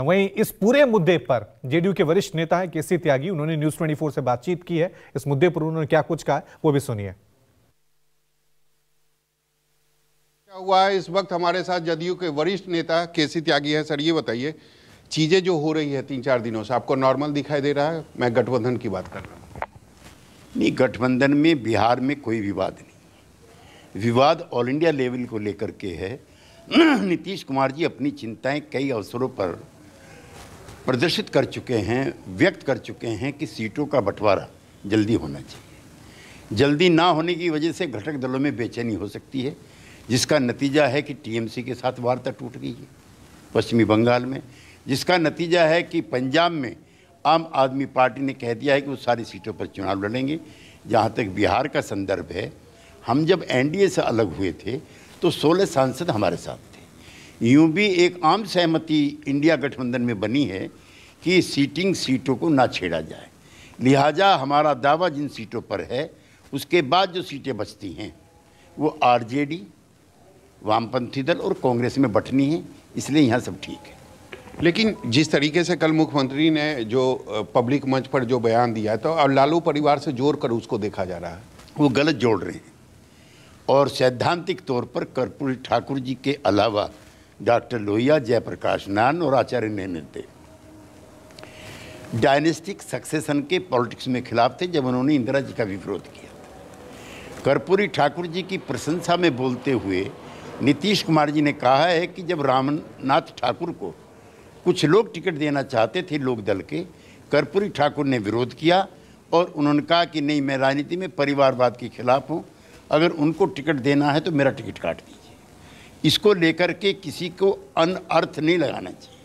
वहीं इस पूरे मुद्दे पर जेडीयू के वरिष्ठ नेता है केसी त्यागी उन्होंने न्यूज 24 से बातचीत की है इस मुद्दे पर उन्होंने क्या कुछ कहा वो भी सुनिए क्या हुआ है इस वक्त हमारे साथ जदयू के वरिष्ठ नेता केसी त्यागी है सर ये बताइए चीजें जो हो रही है तीन चार दिनों से आपको नॉर्मल दिखाई दे रहा है मैं गठबंधन की बात कर रहा हूँ नहीं गठबंधन में बिहार में कोई विवाद नहीं विवाद ऑल इंडिया लेवल को लेकर के है नीतीश कुमार जी अपनी चिंताएं कई अवसरों पर प्रदर्शित कर चुके हैं व्यक्त कर चुके हैं कि सीटों का बंटवारा जल्दी होना चाहिए जल्दी ना होने की वजह से घटक दलों में बेचैनी हो सकती है जिसका नतीजा है कि टीएमसी के साथ वार्ता टूट गई है पश्चिमी बंगाल में जिसका नतीजा है कि पंजाब में आम आदमी पार्टी ने कह दिया है कि वो सारी सीटों पर चुनाव लड़ेंगे जहाँ तक बिहार का संदर्भ है हम जब एनडीए से अलग हुए थे तो 16 सांसद हमारे साथ यूं भी एक आम सहमति इंडिया गठबंधन में बनी है कि सीटिंग सीटों को ना छेड़ा जाए लिहाजा हमारा दावा जिन सीटों पर है उसके बाद जो सीटें बचती हैं वो आरजेडी वामपंथी दल और कांग्रेस में बटनी है इसलिए यहाँ सब ठीक है लेकिन जिस तरीके से कल मुख्यमंत्री ने जो पब्लिक मंच पर जो बयान दिया था और लालू परिवार से जोड़ कर उसको देखा जा रहा है वो गलत जोड़ रहे हैं और सैद्धांतिक तौर पर कर्पूरी ठाकुर जी के अलावा डॉक्टर लोहिया जयप्रकाश नान और आचार्य नैनित थे डायनेस्टिक सक्सेशन के पॉलिटिक्स में खिलाफ थे जब उन्होंने इंदिरा जी का भी विरोध किया कर्पूरी ठाकुर जी की प्रशंसा में बोलते हुए नीतीश कुमार जी ने कहा है कि जब रामनाथ ठाकुर को कुछ लोग टिकट देना चाहते थे लोक दल के कर्पूरी ठाकुर ने विरोध किया और उन्होंने कहा कि नहीं मैं राजनीति में परिवारवाद के खिलाफ हूँ अगर उनको टिकट देना है तो मेरा टिकट काट दीजिए इसको लेकर के किसी को अनअर्थ नहीं लगाना चाहिए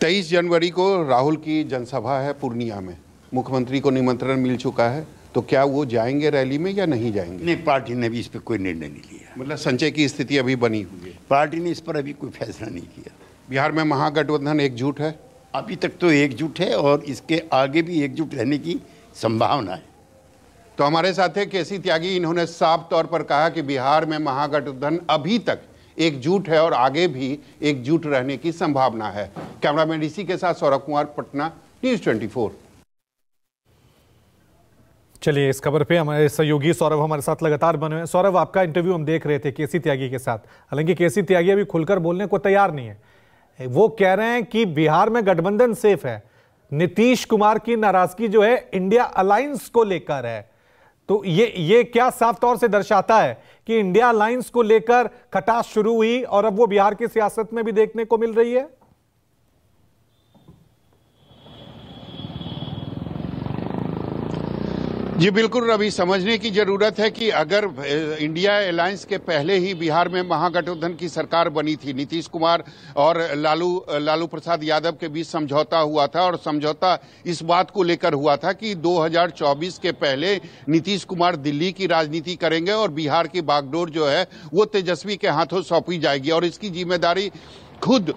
तेईस जनवरी को राहुल की जनसभा है पूर्णिया में मुख्यमंत्री को निमंत्रण मिल चुका है तो क्या वो जाएंगे रैली में या नहीं जाएंगे नहीं पार्टी ने भी इस पर कोई निर्णय नहीं लिया मतलब संचय की स्थिति अभी बनी हुई है पार्टी ने इस पर अभी कोई फैसला नहीं किया बिहार में महागठबंधन एकजुट है अभी तक तो एकजुट है और इसके आगे भी एकजुट रहने की संभावना है तो हमारे साथ है केसी त्यागी इन्होंने साफ तौर पर कहा कि बिहार में महागठबंधन अभी तक एकजुट है और आगे भी एकजुट रहने की संभावना है कैमरामैन डीसी के साथ सौरभ कुमार पटना न्यूज ट्वेंटी चलिए इस खबर पे हमारे सहयोगी सौरभ हमारे साथ लगातार बने हुए सौरभ आपका इंटरव्यू हम देख रहे थे केसी त्यागी के साथ हालांकि केसी त्यागी अभी खुलकर बोलने को तैयार नहीं है वो कह रहे हैं कि बिहार में गठबंधन सेफ है नीतीश कुमार की नाराजगी जो है इंडिया अलायंस को लेकर है तो ये ये क्या साफ तौर से दर्शाता है कि इंडिया लाइंस को लेकर खटास शुरू हुई और अब वो बिहार की सियासत में भी देखने को मिल रही है जी बिल्कुल रवि समझने की ज़रूरत है कि अगर इंडिया एलायंस के पहले ही बिहार में महागठबंधन की सरकार बनी थी नीतीश कुमार और लालू लालू प्रसाद यादव के बीच समझौता हुआ था और समझौता इस बात को लेकर हुआ था कि 2024 के पहले नीतीश कुमार दिल्ली की राजनीति करेंगे और बिहार की बागडोर जो है वो तेजस्वी के हाथों सौंपी जाएगी और इसकी जिम्मेदारी खुद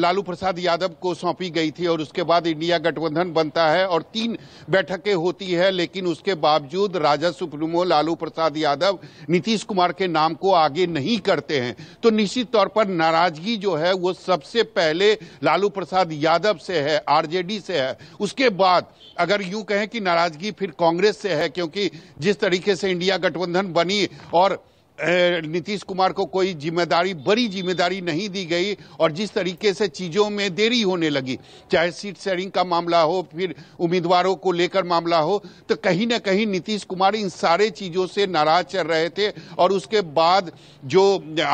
लालू प्रसाद यादव को सौंपी गई थी और उसके बाद इंडिया गठबंधन बनता है और तीन बैठकें होती है लेकिन उसके बावजूद राजा सुप्रीमो लालू प्रसाद यादव नीतीश कुमार के नाम को आगे नहीं करते हैं तो निश्चित तौर पर नाराजगी जो है वो सबसे पहले लालू प्रसाद यादव से है आरजेडी से है उसके बाद अगर यूं कहें कि नाराजगी फिर कांग्रेस से है क्योंकि जिस तरीके से इंडिया गठबंधन बनी और नीतीश कुमार को कोई जिम्मेदारी बड़ी जिम्मेदारी नहीं दी गई और जिस तरीके से चीज़ों में देरी होने लगी चाहे सीट शेयरिंग का मामला हो फिर उम्मीदवारों को लेकर मामला हो तो कहीं ना कहीं नीतीश कुमार इन सारे चीज़ों से नाराज चल रहे थे और उसके बाद जो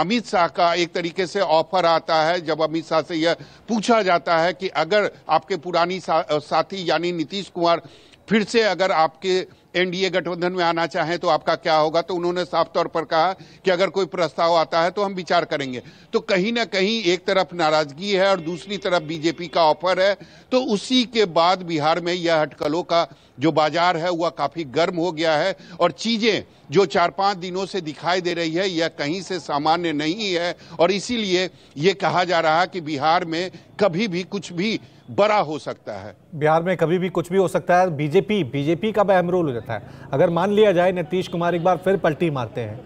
अमित शाह का एक तरीके से ऑफर आता है जब अमित शाह से यह पूछा जाता है कि अगर आपके पुरानी सा, साथी यानी नीतीश कुमार फिर से अगर आपके एनडीए गठबंधन में आना चाहें तो आपका क्या होगा तो उन्होंने साफ तौर पर कहा कि अगर कोई प्रस्ताव आता है तो हम विचार करेंगे तो कहीं ना कहीं एक तरफ नाराजगी है और दूसरी तरफ बीजेपी का ऑफर है तो उसी के बाद बिहार में यह हटकलों का जो बाजार है वह काफी गर्म हो गया है और चीजें जो चार पांच दिनों से दिखाई दे रही है यह कहीं से सामान्य नहीं है और इसीलिए ये कहा जा रहा है कि बिहार में कभी भी कुछ भी बड़ा हो सकता है बिहार में कभी भी कुछ भी हो सकता है बीजेपी बीजेपी का अहम रोल हो जाता है अगर मान लिया जाए नीतीश कुमार एक बार फिर पलटी मारते हैं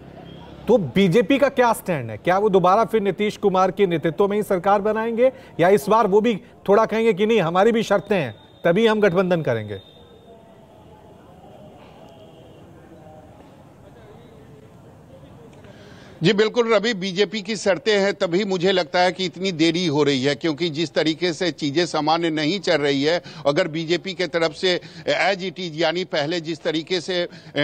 तो बीजेपी का क्या स्टैंड है क्या वो दोबारा फिर नीतीश कुमार के नेतृत्व में ही सरकार बनाएंगे या इस बार वो भी थोड़ा कहेंगे कि नहीं हमारी भी शर्तें हैं तभी हम गठबंधन करेंगे जी बिल्कुल रवि बीजेपी की शर्तें हैं तभी मुझे लगता है कि इतनी देरी हो रही है क्योंकि जिस तरीके से चीज़ें सामान्य नहीं चल रही है अगर बीजेपी के तरफ से एज इट इज यानी पहले जिस तरीके से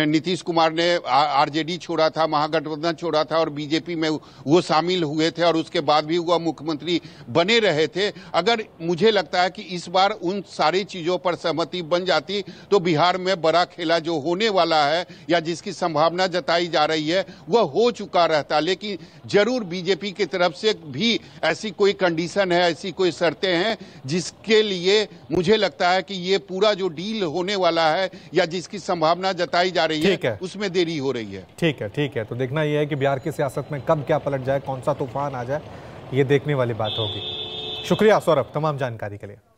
नीतीश कुमार ने आरजेडी छोड़ा था महागठबंधन छोड़ा था और बीजेपी में वो शामिल हुए थे और उसके बाद भी वह मुख्यमंत्री बने रहे थे अगर मुझे लगता है कि इस बार उन सारी चीज़ों पर सहमति बन जाती तो बिहार में बड़ा खेला जो होने वाला है या जिसकी संभावना जताई जा रही है वह हो चुका रहता सकता लेकिन जरूर बीजेपी की तरफ से भी ऐसी कोई कंडीशन है ऐसी कोई शर्तें हैं जिसके लिए मुझे लगता है कि ये पूरा जो डील होने वाला है या जिसकी संभावना जताई जा रही है, है उसमें देरी हो रही है ठीक है ठीक है तो देखना यह है कि बिहार की सियासत में कब क्या पलट जाए कौन सा तूफान आ जाए ये देखने वाली बात होगी शुक्रिया सौरभ तमाम जानकारी के लिए